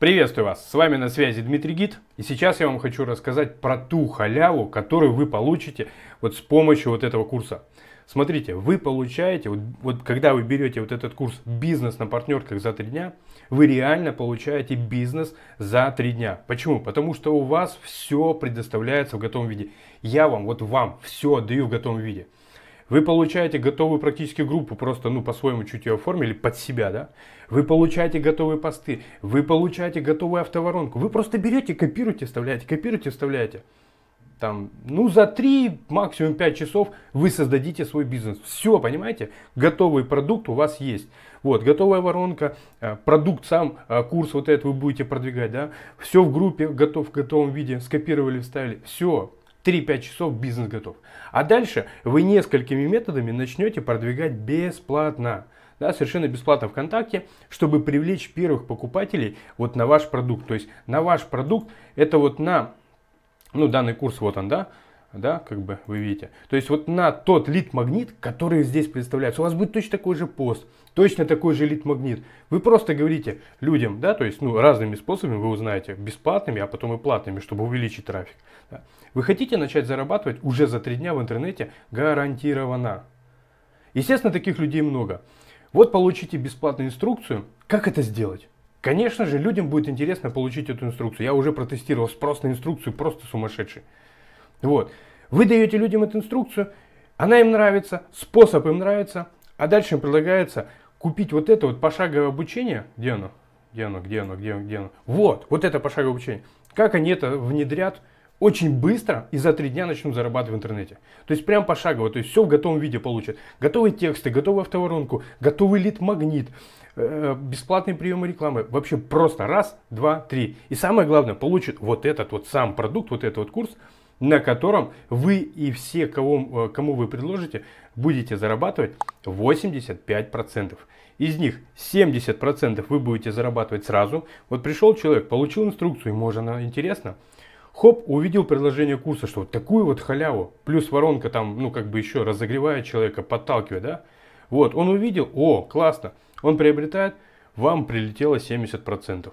Приветствую вас, с вами на связи Дмитрий Гид, и сейчас я вам хочу рассказать про ту халяву, которую вы получите вот с помощью вот этого курса. Смотрите, вы получаете, вот, вот когда вы берете вот этот курс «Бизнес на партнерках за три дня», вы реально получаете бизнес за три дня. Почему? Потому что у вас все предоставляется в готовом виде. Я вам, вот вам все отдаю в готовом виде – вы получаете готовую практически группу, просто, ну, по-своему чуть ее оформили, под себя, да? Вы получаете готовые посты, вы получаете готовую автоворонку. Вы просто берете, копируете, вставляете, копируете, вставляете. Там, ну, за 3, максимум 5 часов вы создадите свой бизнес. Все, понимаете? Готовый продукт у вас есть. Вот, готовая воронка, э, продукт сам, э, курс вот этот вы будете продвигать, да? Все в группе, готов в готовом виде, скопировали, вставили. Все, 3-5 часов бизнес готов. А дальше вы несколькими методами начнете продвигать бесплатно. Да, совершенно бесплатно ВКонтакте, чтобы привлечь первых покупателей вот на ваш продукт. То есть на ваш продукт, это вот на, ну данный курс вот он, да, да, как бы вы видите. То есть вот на тот лид-магнит, который здесь представляется, у вас будет точно такой же пост, точно такой же лид-магнит. Вы просто говорите людям, да, то есть ну, разными способами вы узнаете, бесплатными, а потом и платными, чтобы увеличить трафик. Да. Вы хотите начать зарабатывать уже за три дня в интернете гарантированно. Естественно, таких людей много. Вот получите бесплатную инструкцию, как это сделать. Конечно же, людям будет интересно получить эту инструкцию. Я уже протестировал спрос на инструкцию, просто сумасшедший. Вот. Вы даете людям эту инструкцию, она им нравится, способ им нравится, а дальше им предлагается купить вот это вот пошаговое обучение. Где оно? Где оно? Где оно? Где оно? Где оно? Вот, вот это пошаговое обучение. Как они это внедрят очень быстро и за три дня начнут зарабатывать в интернете. То есть прям пошагово, то есть все в готовом виде получат. Готовые тексты, готовую автоворонку, готовый лид-магнит, э, бесплатные приемы рекламы. Вообще просто раз, два, три. И самое главное, получат вот этот вот сам продукт, вот этот вот курс – на котором вы и все, кого, э, кому вы предложите, будете зарабатывать 85%. Из них 70% вы будете зарабатывать сразу. Вот пришел человек, получил инструкцию, ему же она интересна. Хоп, увидел предложение курса, что вот такую вот халяву, плюс воронка там, ну как бы еще разогревает человека, подталкивает, да? Вот, он увидел, о, классно, он приобретает, вам прилетело 70%.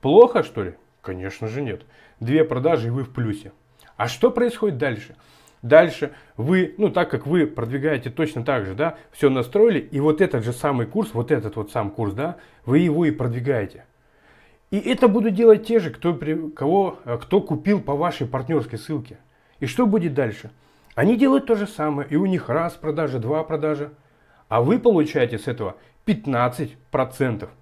Плохо что ли? Конечно же нет. Две продажи и вы в плюсе. А что происходит дальше? Дальше вы, ну так как вы продвигаете точно так же, да, все настроили, и вот этот же самый курс, вот этот вот сам курс, да, вы его и продвигаете. И это будут делать те же, кто, кого, э, кто купил по вашей партнерской ссылке. И что будет дальше? Они делают то же самое, и у них раз продажа, два продажа, а вы получаете с этого 15%,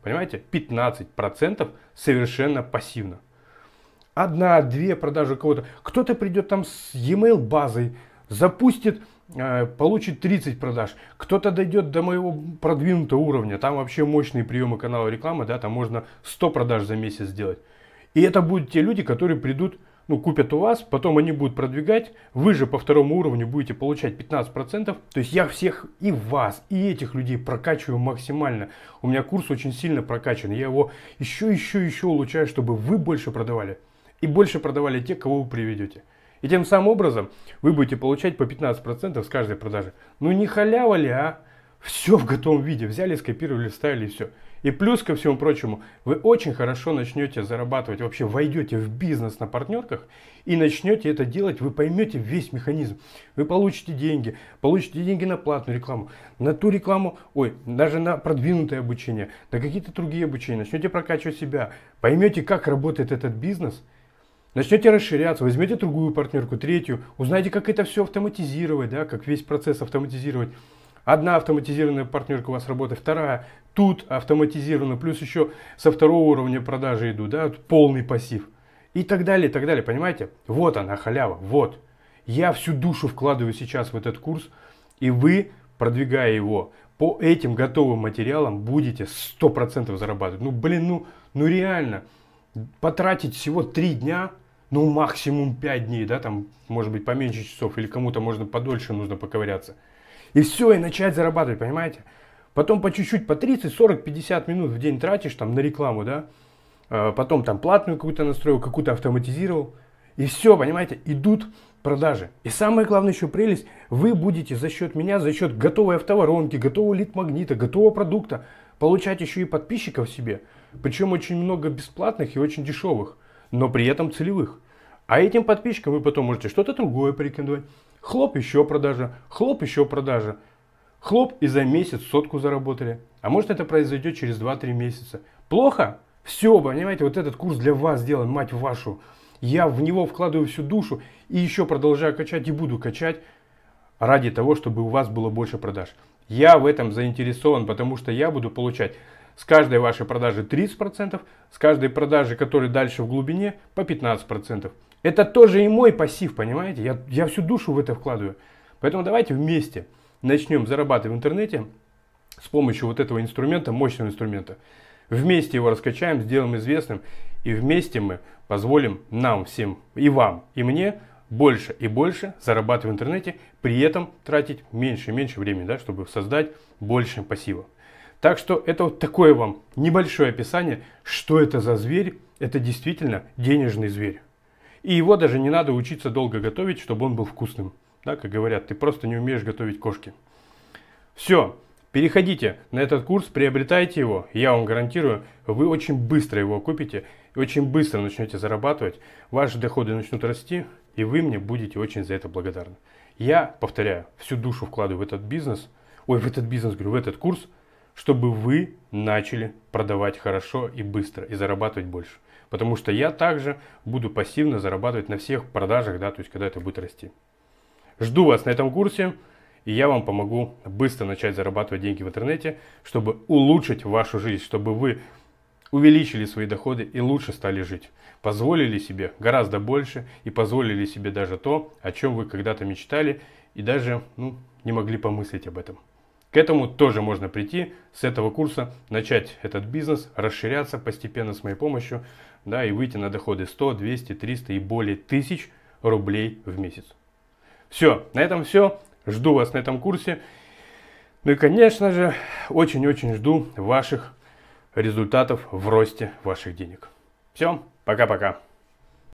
понимаете? 15% совершенно пассивно одна-две продажи кого-то. Кто-то придет там с e-mail базой, запустит, э, получит 30 продаж. Кто-то дойдет до моего продвинутого уровня. Там вообще мощные приемы канала рекламы, да, там можно 100 продаж за месяц сделать. И это будут те люди, которые придут, ну, купят у вас, потом они будут продвигать, вы же по второму уровню будете получать 15%. То есть я всех и вас, и этих людей прокачиваю максимально. У меня курс очень сильно прокачан, я его еще, еще, еще улучшаю, чтобы вы больше продавали и больше продавали те, кого вы приведете. И тем самым образом вы будете получать по 15% с каждой продажи. Ну не халява ли, а? Все в готовом виде. Взяли, скопировали, вставили и все. И плюс ко всему прочему, вы очень хорошо начнете зарабатывать, вообще войдете в бизнес на партнерках и начнете это делать, вы поймете весь механизм. Вы получите деньги, получите деньги на платную рекламу, на ту рекламу, ой, даже на продвинутое обучение, на какие-то другие обучения, начнете прокачивать себя, поймете, как работает этот бизнес – Начнете расширяться, возьмете другую партнерку, третью, узнаете, как это все автоматизировать, да, как весь процесс автоматизировать. Одна автоматизированная партнерка у вас работает, вторая тут автоматизирована, плюс еще со второго уровня продажи идут, да, полный пассив. И так далее, и так далее, понимаете? Вот она, халява, вот. Я всю душу вкладываю сейчас в этот курс, и вы, продвигая его, по этим готовым материалам будете 100% зарабатывать. Ну, блин, ну, ну реально, потратить всего 3 дня ну, максимум 5 дней, да, там, может быть, поменьше часов, или кому-то, можно, подольше нужно поковыряться. И все, и начать зарабатывать, понимаете? Потом по чуть-чуть, по 30, 40, 50 минут в день тратишь там на рекламу, да, а, потом там платную какую-то настроил, какую-то автоматизировал, и все, понимаете, идут продажи. И самое главное еще прелесть, вы будете за счет меня, за счет готовой автоворонки, готового лид-магнита, готового продукта получать еще и подписчиков себе. Причем очень много бесплатных и очень дешевых но при этом целевых. А этим подписчикам вы потом можете что-то другое порекомендовать. Хлоп, еще продажа, хлоп, еще продажа. Хлоп и за месяц сотку заработали. А может это произойдет через 2-3 месяца. Плохо? Все, понимаете, вот этот курс для вас сделан, мать вашу. Я в него вкладываю всю душу и еще продолжаю качать и буду качать ради того, чтобы у вас было больше продаж. Я в этом заинтересован, потому что я буду получать с каждой вашей продажи 30%, с каждой продажи, которая дальше в глубине, по 15%. Это тоже и мой пассив, понимаете? Я, я всю душу в это вкладываю. Поэтому давайте вместе начнем зарабатывать в интернете с помощью вот этого инструмента, мощного инструмента. Вместе его раскачаем, сделаем известным, и вместе мы позволим нам всем, и вам, и мне, больше и больше зарабатывать в интернете, при этом тратить меньше и меньше времени, да, чтобы создать больше пассива. Так что это вот такое вам небольшое описание, что это за зверь. Это действительно денежный зверь. И его даже не надо учиться долго готовить, чтобы он был вкусным. Да, как говорят, ты просто не умеешь готовить кошки. Все, переходите на этот курс, приобретайте его. Я вам гарантирую, вы очень быстро его купите, очень быстро начнете зарабатывать, ваши доходы начнут расти, и вы мне будете очень за это благодарны. Я, повторяю, всю душу вкладываю в этот бизнес, ой, в этот бизнес, говорю, в этот курс, чтобы вы начали продавать хорошо и быстро и зарабатывать больше. Потому что я также буду пассивно зарабатывать на всех продажах, да, то есть когда это будет расти. Жду вас на этом курсе, и я вам помогу быстро начать зарабатывать деньги в интернете, чтобы улучшить вашу жизнь, чтобы вы увеличили свои доходы и лучше стали жить. Позволили себе гораздо больше и позволили себе даже то, о чем вы когда-то мечтали и даже ну, не могли помыслить об этом. К этому тоже можно прийти, с этого курса начать этот бизнес, расширяться постепенно с моей помощью, да, и выйти на доходы 100, 200, 300 и более тысяч рублей в месяц. Все, на этом все. Жду вас на этом курсе. Ну и, конечно же, очень-очень жду ваших результатов в росте ваших денег. Все, пока-пока.